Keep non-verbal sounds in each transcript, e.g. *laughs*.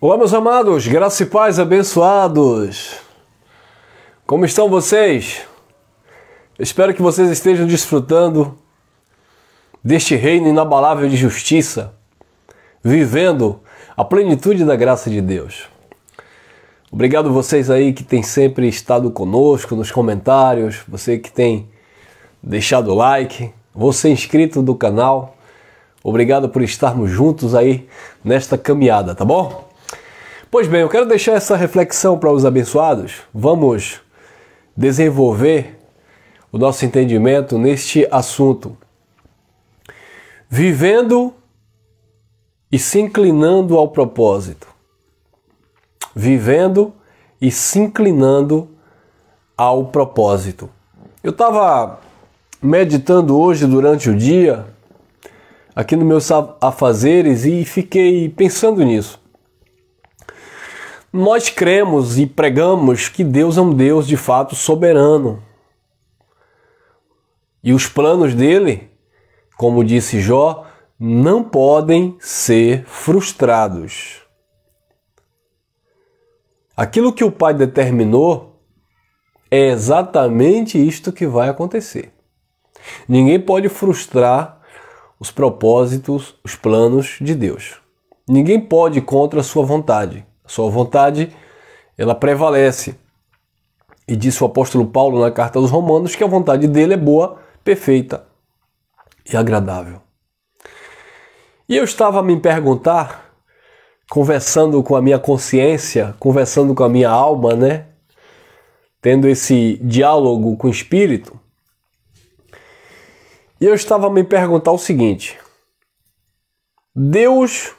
Olá, meus amados, graças e paz abençoados. Como estão vocês? Espero que vocês estejam desfrutando deste reino inabalável de justiça, vivendo a plenitude da graça de Deus. Obrigado vocês aí que têm sempre estado conosco nos comentários, você que tem deixado o like, você inscrito do canal. Obrigado por estarmos juntos aí nesta caminhada, tá bom? Pois bem, eu quero deixar essa reflexão para os abençoados. Vamos desenvolver o nosso entendimento neste assunto. Vivendo e se inclinando ao propósito. Vivendo e se inclinando ao propósito. Eu estava meditando hoje durante o dia, aqui nos meus afazeres, e fiquei pensando nisso. Nós cremos e pregamos que Deus é um Deus de fato soberano. E os planos dele, como disse Jó, não podem ser frustrados. Aquilo que o Pai determinou é exatamente isto que vai acontecer. Ninguém pode frustrar os propósitos, os planos de Deus. Ninguém pode contra a sua vontade sua vontade, ela prevalece. E disse o apóstolo Paulo na carta aos Romanos que a vontade dele é boa, perfeita e agradável. E eu estava a me perguntar, conversando com a minha consciência, conversando com a minha alma, né? Tendo esse diálogo com o espírito. E eu estava a me perguntar o seguinte: Deus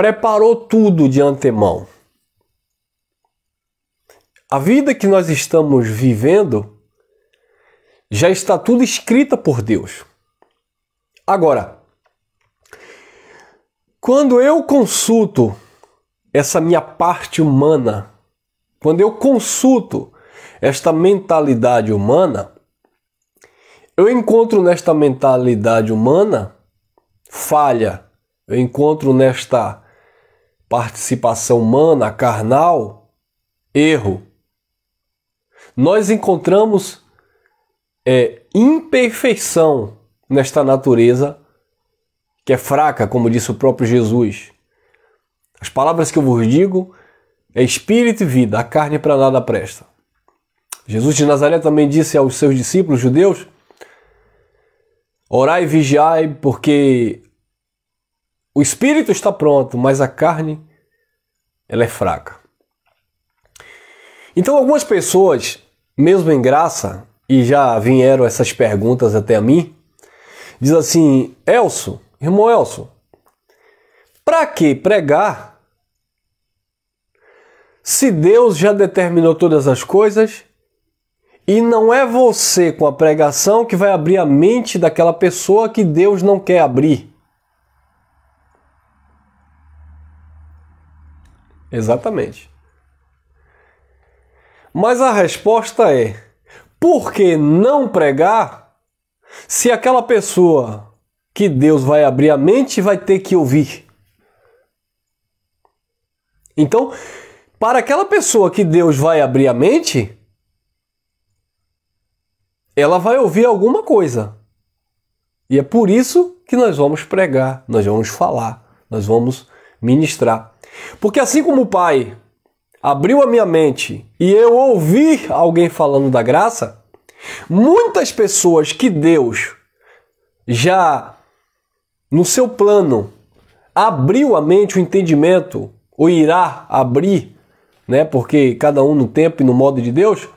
preparou tudo de antemão. A vida que nós estamos vivendo já está tudo escrita por Deus. Agora, quando eu consulto essa minha parte humana, quando eu consulto esta mentalidade humana, eu encontro nesta mentalidade humana falha, eu encontro nesta participação humana, carnal, erro. Nós encontramos é, imperfeição nesta natureza que é fraca, como disse o próprio Jesus. As palavras que eu vos digo é espírito e vida, a carne para nada presta. Jesus de Nazaré também disse aos seus discípulos judeus: Orai e vigiai, porque o espírito está pronto, mas a carne ela é fraca. Então algumas pessoas, mesmo em graça, e já vieram essas perguntas até a mim, diz assim: "Elso, irmão Elso, para que pregar se Deus já determinou todas as coisas e não é você com a pregação que vai abrir a mente daquela pessoa que Deus não quer abrir. Exatamente. Mas a resposta é: por que não pregar se aquela pessoa que Deus vai abrir a mente vai ter que ouvir? Então, para aquela pessoa que Deus vai abrir a mente, ela vai ouvir alguma coisa. E é por isso que nós vamos pregar, nós vamos falar, nós vamos ministrar. Porque assim como o Pai abriu a minha mente e eu ouvi alguém falando da graça, muitas pessoas que Deus já no seu plano abriu a mente, o entendimento, ou irá abrir, né? Porque cada um no tempo e no modo de Deus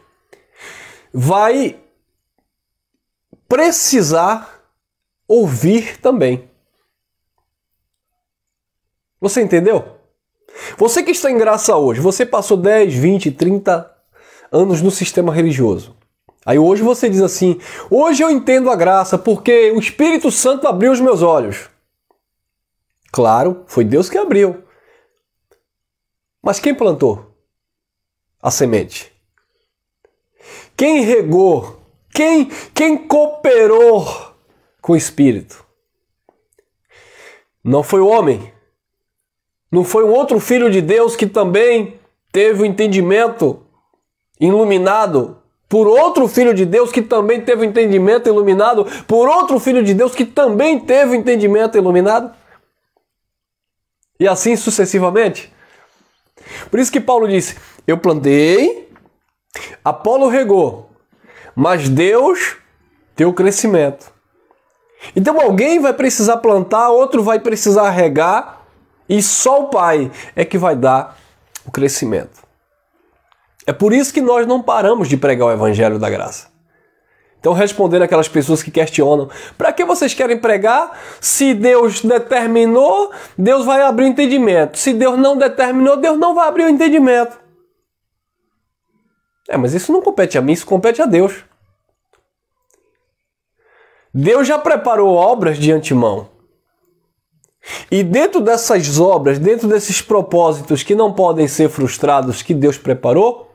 vai precisar ouvir também. Você entendeu? Você que está em graça hoje, você passou 10, 20, 30 anos no sistema religioso. Aí hoje você diz assim: hoje eu entendo a graça porque o Espírito Santo abriu os meus olhos. Claro, foi Deus que abriu. Mas quem plantou a semente? Quem regou? Quem, quem cooperou com o Espírito? Não foi o homem, não foi um outro filho de Deus que também teve o um entendimento iluminado por outro filho de Deus que também teve o um entendimento iluminado por outro filho de Deus que também teve o um entendimento iluminado? E assim sucessivamente. Por isso que Paulo disse: Eu plantei, Apolo regou, mas Deus deu o crescimento. Então alguém vai precisar plantar, outro vai precisar regar, e só o Pai é que vai dar o crescimento. É por isso que nós não paramos de pregar o Evangelho da Graça. Então, respondendo aquelas pessoas que questionam: para que vocês querem pregar? Se Deus determinou, Deus vai abrir o entendimento. Se Deus não determinou, Deus não vai abrir o entendimento. É, mas isso não compete a mim, isso compete a Deus. Deus já preparou obras de antemão. E dentro dessas obras, dentro desses propósitos que não podem ser frustrados que Deus preparou,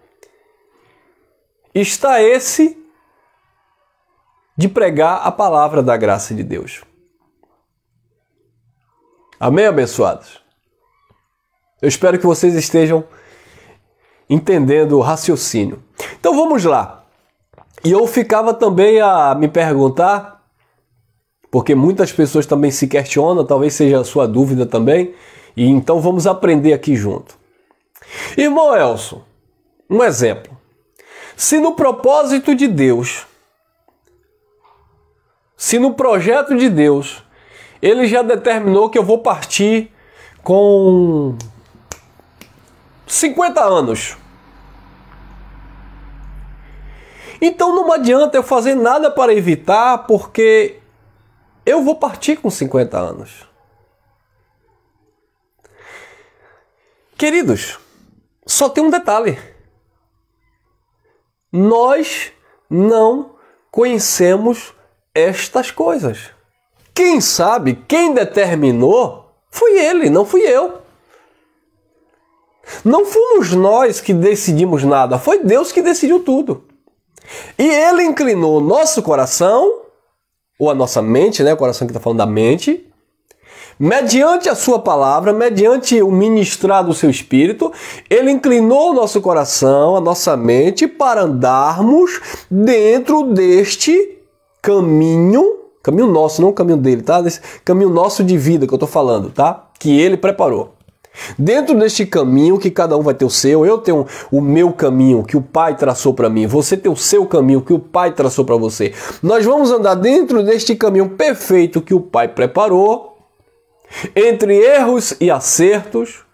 está esse de pregar a palavra da graça de Deus. Amém, abençoados? Eu espero que vocês estejam entendendo o raciocínio. Então vamos lá. E eu ficava também a me perguntar porque muitas pessoas também se questionam, talvez seja a sua dúvida também, e então vamos aprender aqui junto. Irmão Elson, um exemplo. Se no propósito de Deus, se no projeto de Deus, ele já determinou que eu vou partir com 50 anos. Então não adianta eu fazer nada para evitar, porque eu vou partir com 50 anos. Queridos, só tem um detalhe. Nós não conhecemos estas coisas. Quem sabe, quem determinou foi ele, não fui eu. Não fomos nós que decidimos nada, foi Deus que decidiu tudo. E ele inclinou nosso coração ou a nossa mente, né? O coração que está falando da mente, mediante a sua palavra, mediante o ministrar do seu espírito, ele inclinou o nosso coração, a nossa mente para andarmos dentro deste caminho, caminho nosso, não caminho dele, tá? Desse caminho nosso de vida que eu estou falando, tá? Que ele preparou. Dentro deste caminho que cada um vai ter o seu, eu tenho o meu caminho que o Pai traçou para mim, você tem o seu caminho que o Pai traçou para você. Nós vamos andar dentro deste caminho perfeito que o Pai preparou, entre erros e acertos,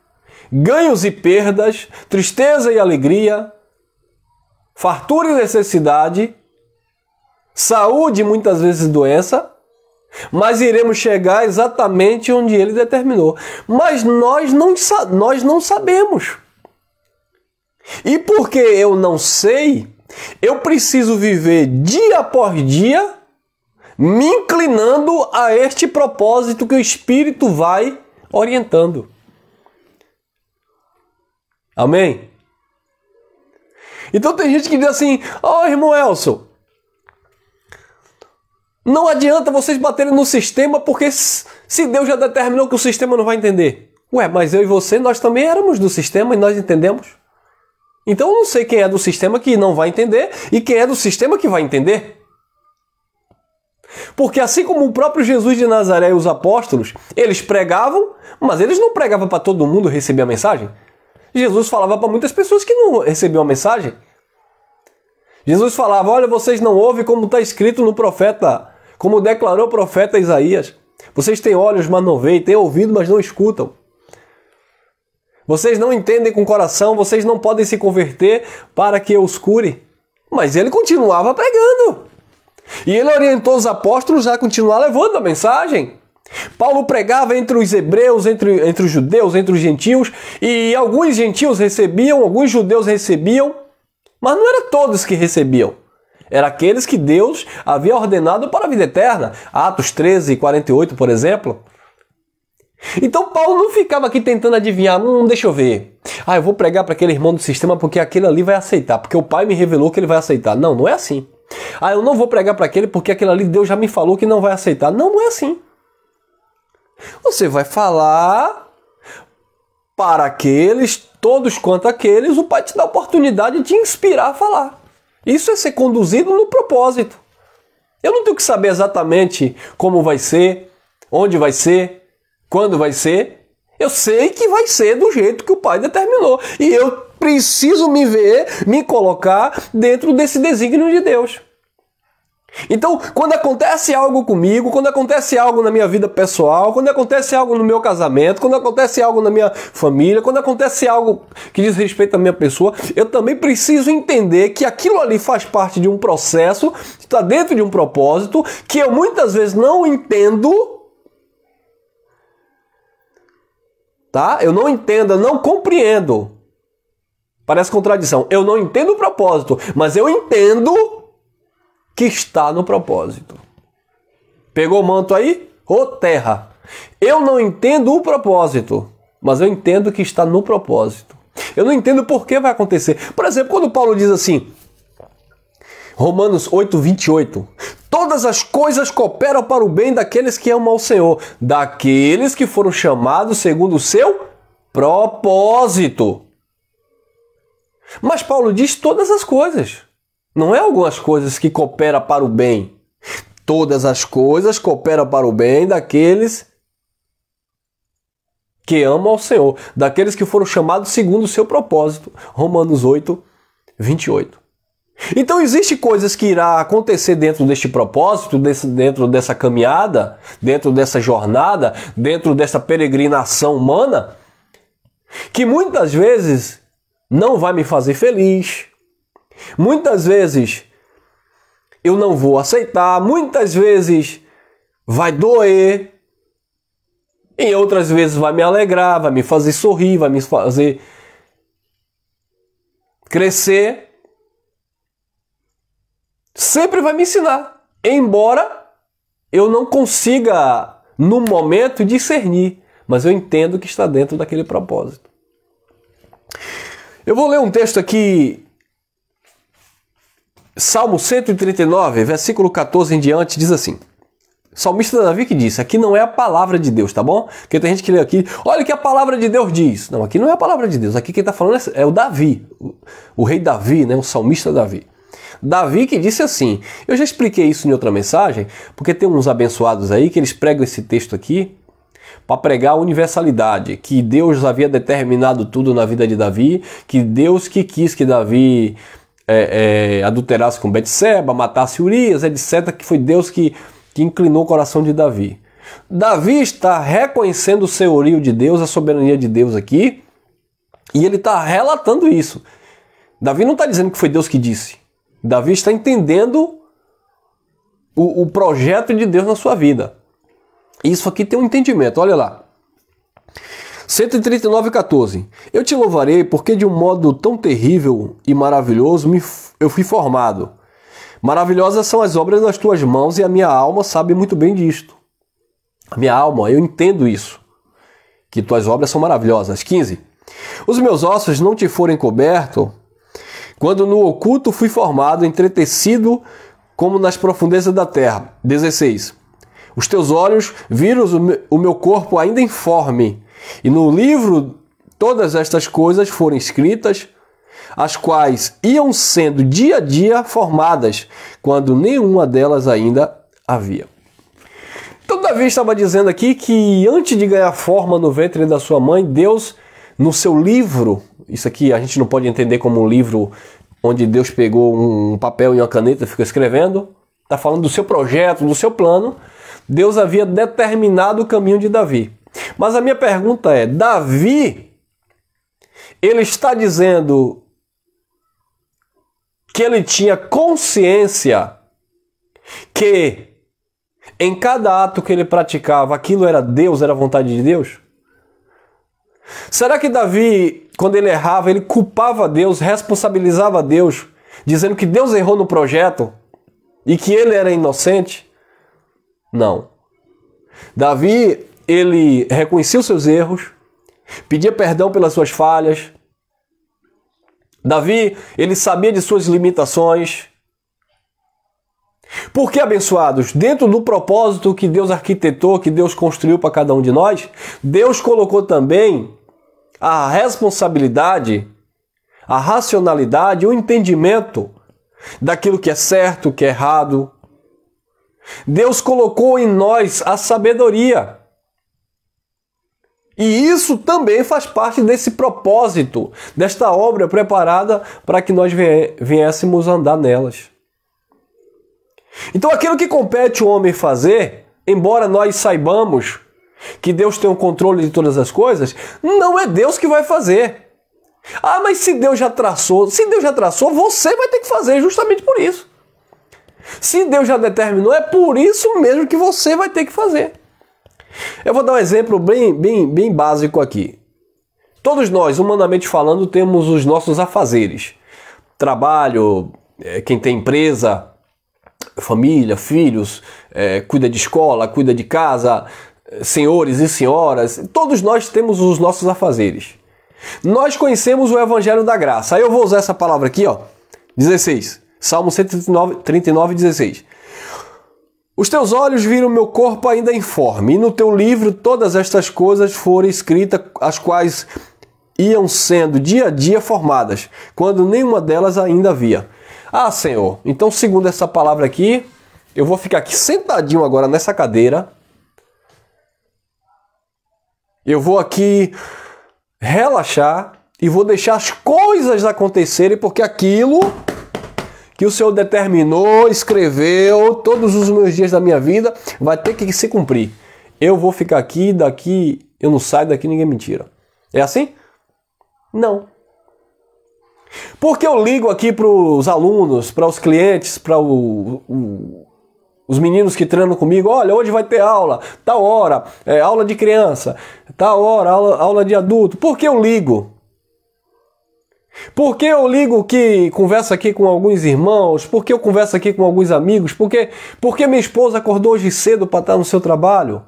ganhos e perdas, tristeza e alegria, fartura e necessidade, saúde e muitas vezes doença, mas iremos chegar exatamente onde ele determinou. Mas nós não, nós não sabemos. E porque eu não sei, eu preciso viver dia após dia me inclinando a este propósito que o Espírito vai orientando. Amém? Então tem gente que diz assim: Ó oh, irmão Elson, não adianta vocês baterem no sistema porque se Deus já determinou que o sistema não vai entender. Ué, mas eu e você, nós também éramos do sistema e nós entendemos. Então eu não sei quem é do sistema que não vai entender e quem é do sistema que vai entender. Porque assim como o próprio Jesus de Nazaré e os apóstolos, eles pregavam, mas eles não pregavam para todo mundo receber a mensagem. Jesus falava para muitas pessoas que não recebiam a mensagem. Jesus falava: Olha, vocês não ouvem como está escrito no profeta como declarou o profeta Isaías: Vocês têm olhos, mas não veem, têm ouvido, mas não escutam. Vocês não entendem com o coração, vocês não podem se converter para que eu os cure. Mas ele continuava pregando. E ele orientou os apóstolos a continuar levando a mensagem. Paulo pregava entre os hebreus, entre, entre os judeus, entre os gentios, e alguns gentios recebiam, alguns judeus recebiam, mas não era todos que recebiam eram aqueles que Deus havia ordenado para a vida eterna. Atos 13, 48, por exemplo. Então Paulo não ficava aqui tentando adivinhar, hum, deixa eu ver. Ah, eu vou pregar para aquele irmão do sistema porque aquele ali vai aceitar, porque o pai me revelou que ele vai aceitar. Não, não é assim. Ah, eu não vou pregar para aquele porque aquele ali Deus já me falou que não vai aceitar. Não, não é assim. Você vai falar para aqueles, todos quanto aqueles, o pai te dá a oportunidade de te inspirar a falar. Isso é ser conduzido no propósito. Eu não tenho que saber exatamente como vai ser, onde vai ser, quando vai ser. Eu sei que vai ser do jeito que o Pai determinou. E eu preciso me ver, me colocar dentro desse desígnio de Deus. Então, quando acontece algo comigo, quando acontece algo na minha vida pessoal, quando acontece algo no meu casamento, quando acontece algo na minha família, quando acontece algo que diz respeito à minha pessoa, eu também preciso entender que aquilo ali faz parte de um processo, está dentro de um propósito, que eu muitas vezes não entendo. Tá? Eu não entendo, eu não compreendo. Parece contradição. Eu não entendo o propósito, mas eu entendo que está no propósito. Pegou o manto aí? Ô oh, terra! Eu não entendo o propósito, mas eu entendo que está no propósito. Eu não entendo por que vai acontecer. Por exemplo, quando Paulo diz assim, Romanos 8, 28. Todas as coisas cooperam para o bem daqueles que amam ao Senhor, daqueles que foram chamados segundo o seu propósito. Mas Paulo diz todas as coisas. Não é algumas coisas que coopera para o bem. Todas as coisas cooperam para o bem daqueles que amam ao Senhor, daqueles que foram chamados segundo o seu propósito. Romanos 8, 28. Então existe coisas que irá acontecer dentro deste propósito, desse, dentro dessa caminhada, dentro dessa jornada, dentro dessa peregrinação humana, que muitas vezes não vai me fazer feliz, Muitas vezes eu não vou aceitar, muitas vezes vai doer, em outras vezes vai me alegrar, vai me fazer sorrir, vai me fazer crescer. Sempre vai me ensinar, embora eu não consiga no momento discernir, mas eu entendo que está dentro daquele propósito. Eu vou ler um texto aqui Salmo 139, versículo 14 em diante, diz assim. Salmista Davi que disse, aqui não é a palavra de Deus, tá bom? Porque tem gente que lê aqui, olha o que a palavra de Deus diz. Não, aqui não é a palavra de Deus, aqui quem está falando é, é o Davi, o rei Davi, né? o salmista Davi. Davi que disse assim, eu já expliquei isso em outra mensagem, porque tem uns abençoados aí que eles pregam esse texto aqui para pregar a universalidade, que Deus havia determinado tudo na vida de Davi, que Deus que quis que Davi é, é, adulterasse com Betseba, matasse Urias, etc., que foi Deus que, que inclinou o coração de Davi. Davi está reconhecendo o senhorio de Deus, a soberania de Deus aqui, e ele está relatando isso. Davi não está dizendo que foi Deus que disse. Davi está entendendo o, o projeto de Deus na sua vida. Isso aqui tem um entendimento, olha lá. 139,14 Eu te louvarei porque de um modo tão terrível e maravilhoso me, eu fui formado. Maravilhosas são as obras das tuas mãos e a minha alma sabe muito bem disto. A minha alma, eu entendo isso. Que tuas obras são maravilhosas. 15. Os meus ossos não te forem coberto, quando no oculto fui formado, entretecido como nas profundezas da terra. 16. Os teus olhos viram o meu corpo ainda informe e no livro todas estas coisas foram escritas, as quais iam sendo dia a dia formadas, quando nenhuma delas ainda havia. Então Davi estava dizendo aqui que antes de ganhar forma no ventre da sua mãe, Deus, no seu livro, isso aqui a gente não pode entender como um livro onde Deus pegou um papel e uma caneta e ficou escrevendo, está falando do seu projeto, do seu plano. Deus havia determinado o caminho de Davi. Mas a minha pergunta é: Davi, ele está dizendo que ele tinha consciência que em cada ato que ele praticava, aquilo era Deus, era vontade de Deus? Será que Davi, quando ele errava, ele culpava Deus, responsabilizava Deus, dizendo que Deus errou no projeto e que ele era inocente? Não. Davi, ele reconhecia os seus erros, pedia perdão pelas suas falhas. Davi, ele sabia de suas limitações. Porque, abençoados, dentro do propósito que Deus arquitetou, que Deus construiu para cada um de nós, Deus colocou também a responsabilidade, a racionalidade, o entendimento daquilo que é certo, que é errado. Deus colocou em nós a sabedoria. E isso também faz parte desse propósito, desta obra preparada para que nós viéssemos andar nelas. Então, aquilo que compete o homem fazer, embora nós saibamos que Deus tem o controle de todas as coisas, não é Deus que vai fazer. Ah, mas se Deus já traçou, se Deus já traçou, você vai ter que fazer justamente por isso. Se Deus já determinou, é por isso mesmo que você vai ter que fazer. Eu vou dar um exemplo bem, bem, bem básico aqui. Todos nós, humanamente falando, temos os nossos afazeres. Trabalho, é, quem tem empresa, família, filhos, é, cuida de escola, cuida de casa, é, senhores e senhoras, todos nós temos os nossos afazeres. Nós conhecemos o Evangelho da Graça. Aí eu vou usar essa palavra aqui, ó. 16. Salmo 139, 39, 16. Os teus olhos viram meu corpo ainda informe, e no teu livro todas estas coisas foram escritas, as quais iam sendo dia a dia formadas, quando nenhuma delas ainda havia. Ah, Senhor, então, segundo essa palavra aqui, eu vou ficar aqui sentadinho agora nessa cadeira. Eu vou aqui relaxar e vou deixar as coisas acontecerem, porque aquilo que o Senhor determinou, escreveu todos os meus dias da minha vida, vai ter que se cumprir. Eu vou ficar aqui, daqui eu não saio daqui, ninguém me tira. É assim? Não. Porque eu ligo aqui para os alunos, para os clientes, para o, o, os meninos que treinam comigo, olha, hoje vai ter aula, tal hora, é, aula de criança, tal hora, aula, aula de adulto. Por que eu ligo? Porque eu ligo que converso aqui com alguns irmãos, porque eu converso aqui com alguns amigos, porque porque minha esposa acordou hoje cedo para estar no seu trabalho.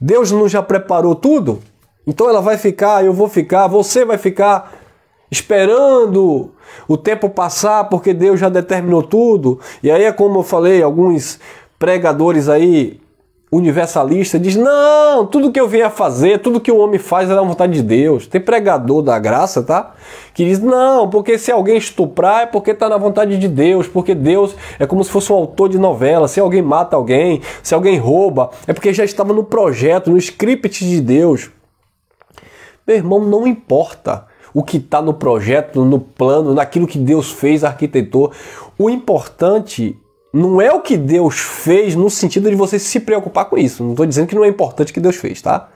Deus não já preparou tudo? Então ela vai ficar, eu vou ficar, você vai ficar esperando o tempo passar porque Deus já determinou tudo. E aí é como eu falei, alguns pregadores aí universalista diz: não, tudo que eu venho a fazer, tudo que o homem faz é da vontade de Deus. Tem pregador da graça, tá? Que diz: não, porque se alguém estuprar é porque está na vontade de Deus, porque Deus é como se fosse um autor de novela. Se alguém mata alguém, se alguém rouba, é porque já estava no projeto, no script de Deus. Meu irmão, não importa o que está no projeto, no plano, naquilo que Deus fez, arquitetou. O importante não é o que Deus fez no sentido de você se preocupar com isso. Não estou dizendo que não é importante o que Deus fez, tá?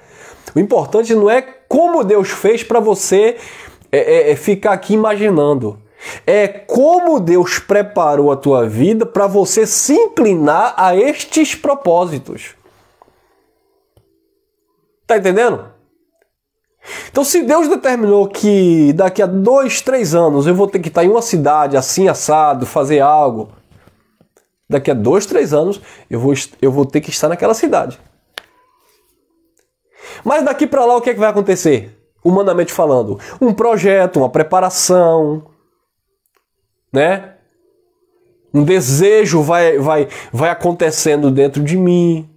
O importante não é como Deus fez para você é, é, é, ficar aqui imaginando. É como Deus preparou a tua vida para você se inclinar a estes propósitos. Tá entendendo? Então, se Deus determinou que daqui a dois, três anos eu vou ter que estar tá em uma cidade assim assado, fazer algo, daqui a dois, três anos, eu vou, eu vou ter que estar naquela cidade. Mas daqui para lá, o que, é que vai acontecer? Humanamente falando, um projeto, uma preparação, né? Um desejo vai, vai, vai acontecendo dentro de mim.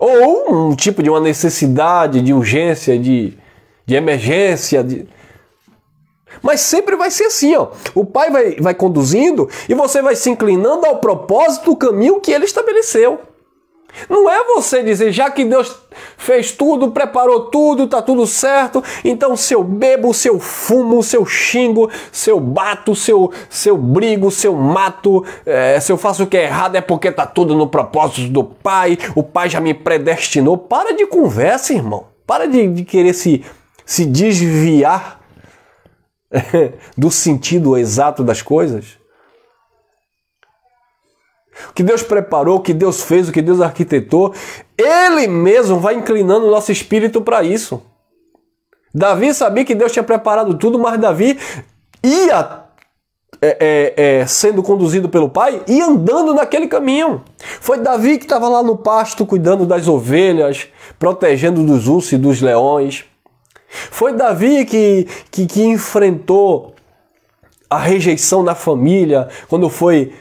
Ou um tipo de uma necessidade de urgência, de, de emergência, de, mas sempre vai ser assim, ó. O Pai vai, vai conduzindo e você vai se inclinando ao propósito do caminho que ele estabeleceu. Não é você dizer, já que Deus fez tudo, preparou tudo, tá tudo certo, então se eu bebo, se eu fumo, se eu xingo, se eu bato, se eu, se eu brigo, se eu mato, é, se eu faço o que é errado é porque tá tudo no propósito do Pai, o Pai já me predestinou. Para de conversa, irmão. Para de, de querer se, se desviar *laughs* do sentido exato das coisas? O que Deus preparou, o que Deus fez, o que Deus arquitetou, Ele mesmo vai inclinando o nosso espírito para isso. Davi sabia que Deus tinha preparado tudo, mas Davi ia é, é, é, sendo conduzido pelo pai e andando naquele caminho. Foi Davi que estava lá no pasto cuidando das ovelhas, protegendo dos ursos e dos leões. Foi Davi que, que, que enfrentou a rejeição da família quando foi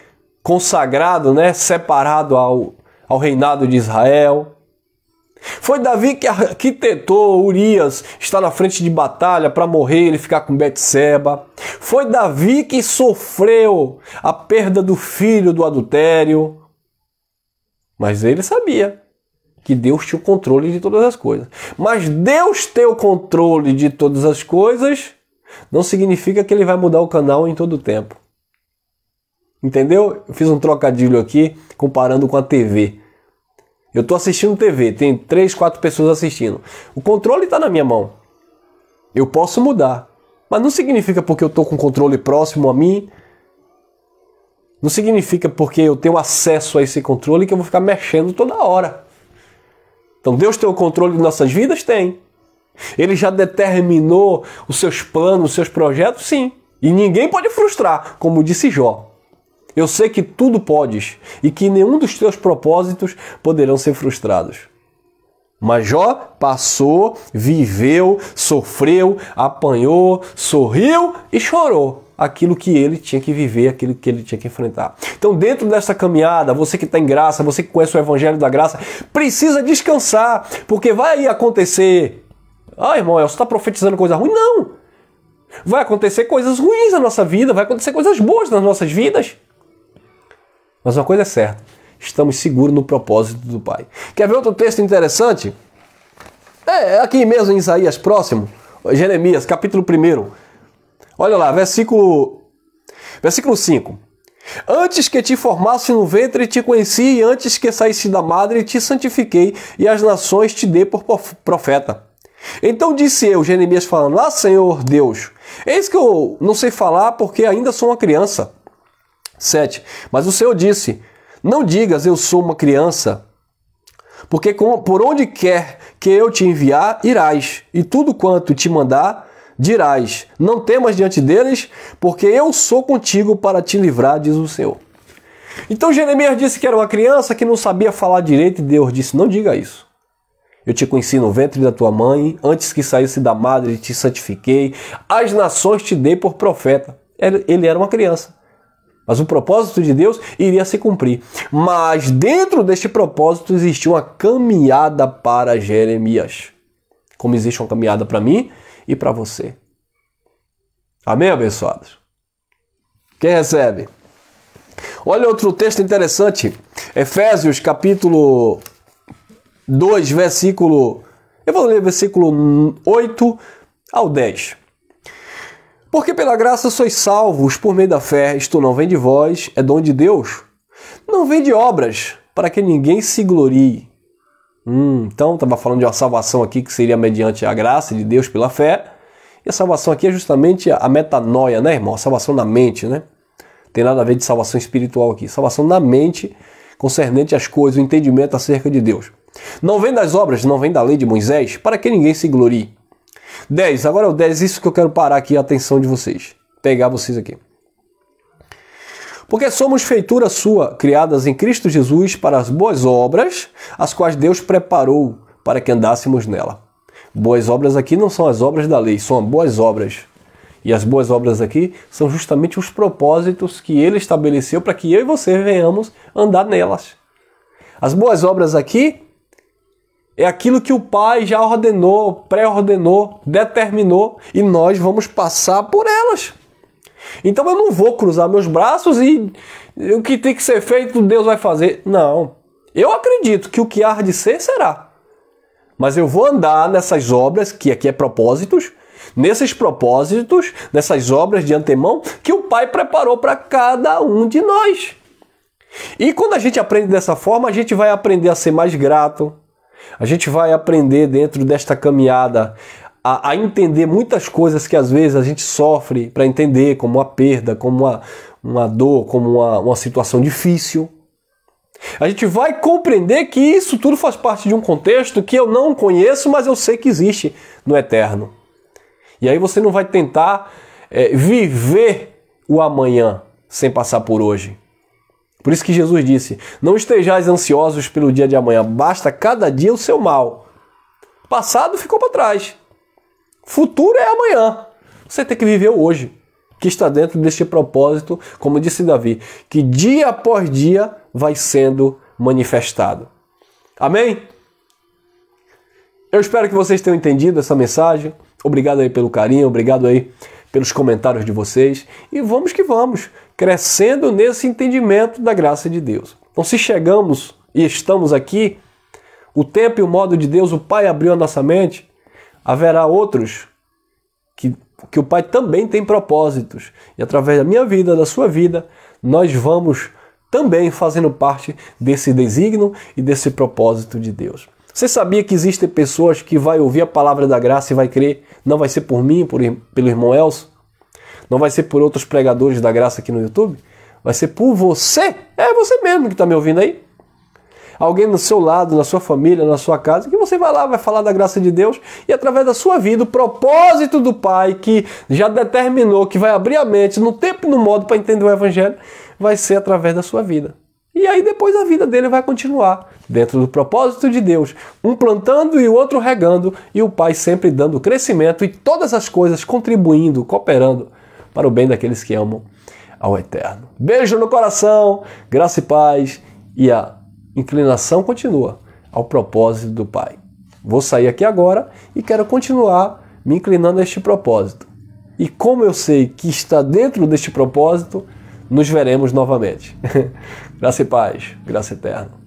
consagrado, né, separado ao, ao reinado de Israel. Foi Davi que arquitetou Urias estar na frente de batalha para morrer e ficar com Betseba. Foi Davi que sofreu a perda do filho do adultério. Mas ele sabia que Deus tinha o controle de todas as coisas. Mas Deus ter o controle de todas as coisas não significa que ele vai mudar o canal em todo o tempo. Entendeu? Eu fiz um trocadilho aqui comparando com a TV. Eu estou assistindo TV, tem 3, 4 pessoas assistindo. O controle está na minha mão. Eu posso mudar. Mas não significa porque eu estou com o controle próximo a mim. Não significa porque eu tenho acesso a esse controle que eu vou ficar mexendo toda hora. Então Deus tem o controle de nossas vidas? Tem. Ele já determinou os seus planos, os seus projetos? Sim. E ninguém pode frustrar, como disse Jó. Eu sei que tudo podes e que nenhum dos teus propósitos poderão ser frustrados. Mas Jó passou, viveu, sofreu, apanhou, sorriu e chorou aquilo que ele tinha que viver, aquilo que ele tinha que enfrentar. Então, dentro dessa caminhada, você que está em graça, você que conhece o Evangelho da Graça, precisa descansar, porque vai acontecer. Ah, irmão, você está profetizando coisa ruim? Não! Vai acontecer coisas ruins na nossa vida, vai acontecer coisas boas nas nossas vidas. Mas uma coisa é certa, estamos seguros no propósito do Pai. Quer ver outro texto interessante? É, é aqui mesmo em Isaías, próximo, Jeremias, capítulo 1 Olha lá, versículo, versículo 5. Antes que te formasse no ventre, te conheci, e antes que saísse da madre, te santifiquei, e as nações te dê por profeta. Então disse eu, Jeremias falando, ah Senhor Deus, eis que eu não sei falar porque ainda sou uma criança. 7. Mas o Senhor disse, não digas eu sou uma criança, porque por onde quer que eu te enviar, irás, e tudo quanto te mandar, dirás: Não temas diante deles, porque eu sou contigo para te livrar, diz o Senhor. Então Jeremias disse que era uma criança que não sabia falar direito, e Deus disse: Não diga isso. Eu te conheci no ventre da tua mãe, antes que saísse da madre, te santifiquei, as nações te dei por profeta. Ele era uma criança. Mas o propósito de Deus iria se cumprir. Mas dentro deste propósito existia uma caminhada para Jeremias. Como existe uma caminhada para mim, e para você. Amém, abençoados? Quem recebe? Olha outro texto interessante. Efésios capítulo 2, versículo. Eu vou ler versículo 8 ao 10. Porque pela graça sois salvos por meio da fé, isto não vem de vós, é dom de Deus. Não vem de obras, para que ninguém se glorie. Hum, então estava falando de uma salvação aqui que seria mediante a graça de Deus pela fé. E a salvação aqui é justamente a metanoia, né, irmão? A salvação na mente, né? Tem nada a ver de salvação espiritual aqui. Salvação na mente concernente às coisas, o entendimento acerca de Deus. Não vem das obras, não vem da lei de Moisés, para que ninguém se glorie. 10. Agora é o 10, isso que eu quero parar aqui a atenção de vocês. Pegar vocês aqui. Porque somos feitura sua, criadas em Cristo Jesus para as boas obras, as quais Deus preparou para que andássemos nela. Boas obras aqui não são as obras da lei, são boas obras. E as boas obras aqui são justamente os propósitos que ele estabeleceu para que eu e você venhamos andar nelas. As boas obras aqui é aquilo que o Pai já ordenou, pré-ordenou, determinou e nós vamos passar por elas. Então eu não vou cruzar meus braços e o que tem que ser feito, Deus vai fazer. Não. Eu acredito que o que há de ser, será. Mas eu vou andar nessas obras, que aqui é propósitos, nesses propósitos, nessas obras de antemão que o Pai preparou para cada um de nós. E quando a gente aprende dessa forma, a gente vai aprender a ser mais grato, a gente vai aprender dentro desta caminhada a, a entender muitas coisas que às vezes a gente sofre para entender, como uma perda, como uma, uma dor, como uma, uma situação difícil. A gente vai compreender que isso tudo faz parte de um contexto que eu não conheço, mas eu sei que existe no eterno. E aí você não vai tentar é, viver o amanhã sem passar por hoje. Por isso que Jesus disse: Não estejais ansiosos pelo dia de amanhã, basta cada dia o seu mal. Passado ficou para trás. Futuro é amanhã. Você tem que viver hoje, que está dentro deste propósito, como disse Davi, que dia após dia vai sendo manifestado. Amém? Eu espero que vocês tenham entendido essa mensagem. Obrigado aí pelo carinho, obrigado aí pelos comentários de vocês. E vamos que vamos, crescendo nesse entendimento da graça de Deus. Então, se chegamos e estamos aqui, o tempo e o modo de Deus, o Pai abriu a nossa mente, haverá outros que, que o Pai também tem propósitos. E através da minha vida, da sua vida, nós vamos também fazendo parte desse designo e desse propósito de Deus. Você sabia que existem pessoas que vai ouvir a palavra da graça e vai crer? Não vai ser por mim, por, pelo irmão Elso? Não vai ser por outros pregadores da graça aqui no YouTube? Vai ser por você. É você mesmo que está me ouvindo aí alguém do seu lado, na sua família, na sua casa, que você vai lá, vai falar da graça de Deus e através da sua vida, o propósito do Pai que já determinou, que vai abrir a mente no tempo e no modo para entender o Evangelho, vai ser através da sua vida. E aí depois a vida dele vai continuar dentro do propósito de Deus, um plantando e o outro regando, e o Pai sempre dando crescimento e todas as coisas contribuindo, cooperando para o bem daqueles que amam ao Eterno. Beijo no coração, graça e paz e a inclinação continua ao propósito do Pai. Vou sair aqui agora e quero continuar me inclinando a este propósito. E como eu sei que está dentro deste propósito, nos veremos novamente. *laughs* graça e paz, graça eterna.